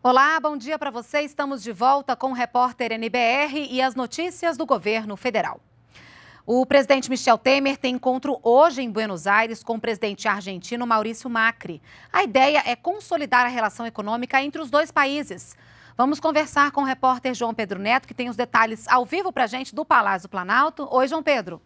Olá, bom dia para você. Estamos de volta com o repórter NBR e as notícias do governo federal. O presidente Michel Temer tem encontro hoje em Buenos Aires com o presidente argentino Maurício Macri. A ideia é consolidar a relação econômica entre os dois países. Vamos conversar com o repórter João Pedro Neto, que tem os detalhes ao vivo para a gente do Palácio Planalto. Oi, João Pedro.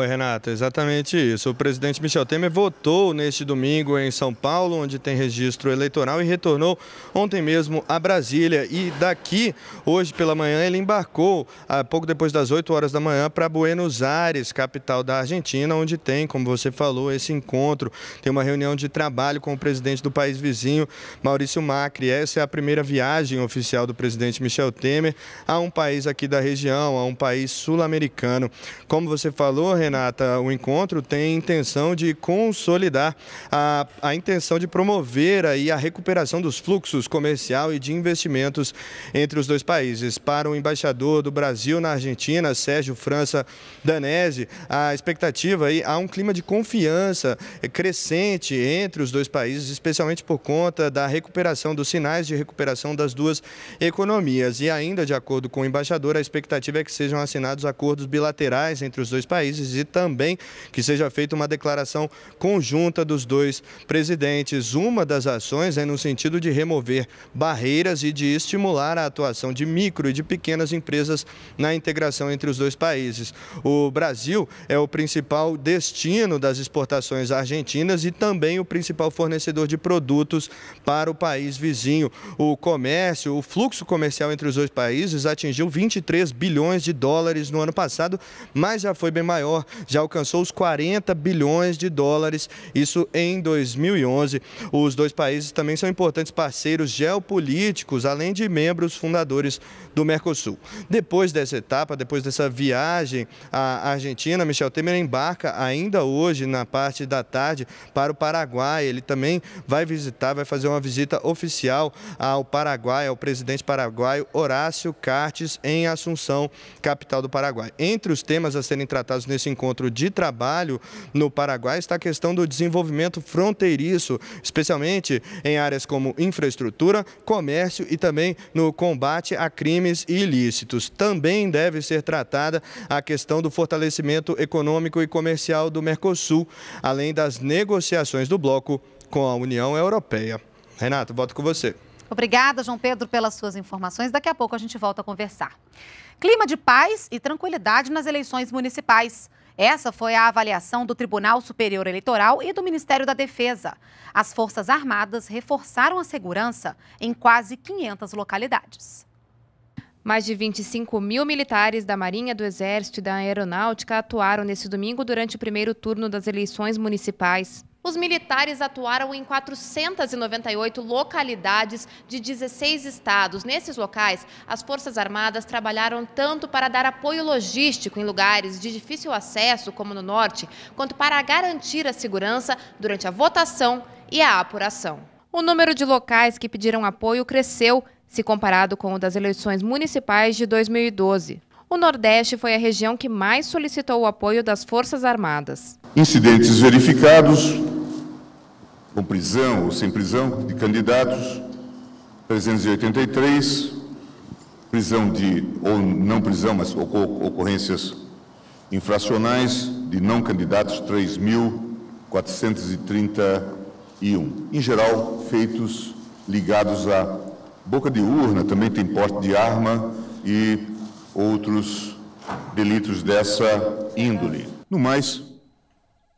Oi, Renata, exatamente isso. O presidente Michel Temer votou neste domingo em São Paulo, onde tem registro eleitoral, e retornou ontem mesmo a Brasília. E daqui, hoje pela manhã, ele embarcou, ah, pouco depois das 8 horas da manhã, para Buenos Aires, capital da Argentina, onde tem, como você falou, esse encontro. Tem uma reunião de trabalho com o presidente do país vizinho, Maurício Macri. Essa é a primeira viagem oficial do presidente Michel Temer a um país aqui da região, a um país sul-americano. Como você falou, Renata, Renata, o encontro tem intenção de consolidar a, a intenção de promover aí a recuperação dos fluxos comercial e de investimentos entre os dois países. Para o embaixador do Brasil na Argentina, Sérgio França Danese, a expectativa aí há um clima de confiança crescente entre os dois países, especialmente por conta da recuperação dos sinais de recuperação das duas economias. E ainda de acordo com o embaixador, a expectativa é que sejam assinados acordos bilaterais entre os dois países e também que seja feita uma declaração conjunta dos dois presidentes. Uma das ações é no sentido de remover barreiras e de estimular a atuação de micro e de pequenas empresas na integração entre os dois países. O Brasil é o principal destino das exportações argentinas e também o principal fornecedor de produtos para o país vizinho. O comércio, o fluxo comercial entre os dois países atingiu 23 bilhões de dólares no ano passado, mas já foi bem maior já alcançou os 40 bilhões de dólares, isso em 2011. Os dois países também são importantes parceiros geopolíticos, além de membros fundadores do Mercosul. Depois dessa etapa, depois dessa viagem à Argentina, Michel Temer embarca ainda hoje, na parte da tarde, para o Paraguai. Ele também vai visitar, vai fazer uma visita oficial ao Paraguai, ao presidente paraguaio Horácio Cartes, em Assunção, capital do Paraguai. Entre os temas a serem tratados nesse encontro de trabalho no Paraguai está a questão do desenvolvimento fronteiriço, especialmente em áreas como infraestrutura, comércio e também no combate a crimes ilícitos. Também deve ser tratada a questão do fortalecimento econômico e comercial do Mercosul, além das negociações do bloco com a União Europeia. Renato, volto com você. Obrigada, João Pedro, pelas suas informações. Daqui a pouco a gente volta a conversar. Clima de paz e tranquilidade nas eleições municipais. Essa foi a avaliação do Tribunal Superior Eleitoral e do Ministério da Defesa. As Forças Armadas reforçaram a segurança em quase 500 localidades. Mais de 25 mil militares da Marinha, do Exército e da Aeronáutica atuaram nesse domingo durante o primeiro turno das eleições municipais. Os militares atuaram em 498 localidades de 16 estados. Nesses locais, as Forças Armadas trabalharam tanto para dar apoio logístico em lugares de difícil acesso, como no norte, quanto para garantir a segurança durante a votação e a apuração. O número de locais que pediram apoio cresceu se comparado com o das eleições municipais de 2012 o Nordeste foi a região que mais solicitou o apoio das Forças Armadas. Incidentes verificados, com prisão ou sem prisão, de candidatos, 383, prisão de, ou não prisão, mas ocorrências infracionais de não candidatos, 3.431. Em geral, feitos ligados à boca de urna, também tem porte de arma e outros delitos dessa índole. No mais,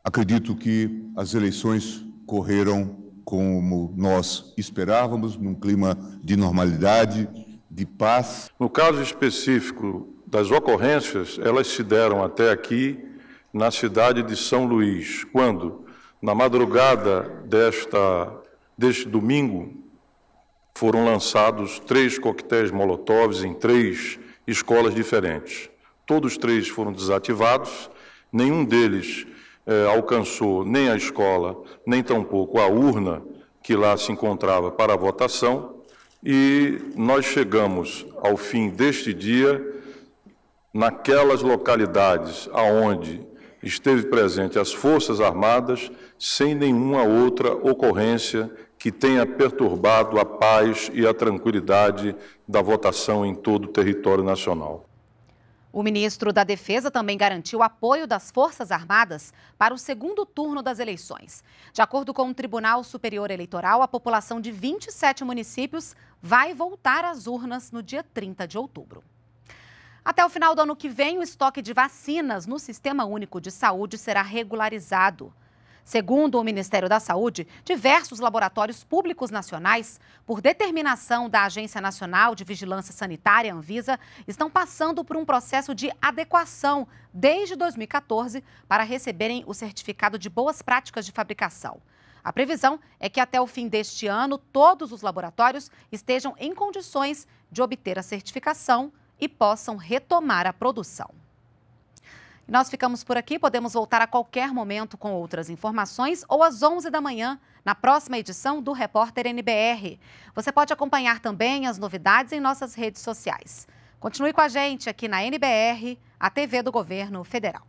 acredito que as eleições correram como nós esperávamos, num clima de normalidade, de paz. No caso específico das ocorrências, elas se deram até aqui na cidade de São Luís, quando, na madrugada desta, deste domingo, foram lançados três coquetéis molotovs em três escolas diferentes. Todos três foram desativados, nenhum deles eh, alcançou nem a escola, nem tampouco a urna que lá se encontrava para a votação, e nós chegamos ao fim deste dia naquelas localidades aonde esteve presente as Forças Armadas sem nenhuma outra ocorrência que tenha perturbado a paz e a tranquilidade da votação em todo o território nacional. O ministro da Defesa também garantiu apoio das Forças Armadas para o segundo turno das eleições. De acordo com o Tribunal Superior Eleitoral, a população de 27 municípios vai voltar às urnas no dia 30 de outubro. Até o final do ano que vem, o estoque de vacinas no Sistema Único de Saúde será regularizado. Segundo o Ministério da Saúde, diversos laboratórios públicos nacionais, por determinação da Agência Nacional de Vigilância Sanitária, Anvisa, estão passando por um processo de adequação desde 2014 para receberem o certificado de boas práticas de fabricação. A previsão é que até o fim deste ano, todos os laboratórios estejam em condições de obter a certificação e possam retomar a produção. Nós ficamos por aqui, podemos voltar a qualquer momento com outras informações ou às 11 da manhã, na próxima edição do Repórter NBR. Você pode acompanhar também as novidades em nossas redes sociais. Continue com a gente aqui na NBR, a TV do Governo Federal.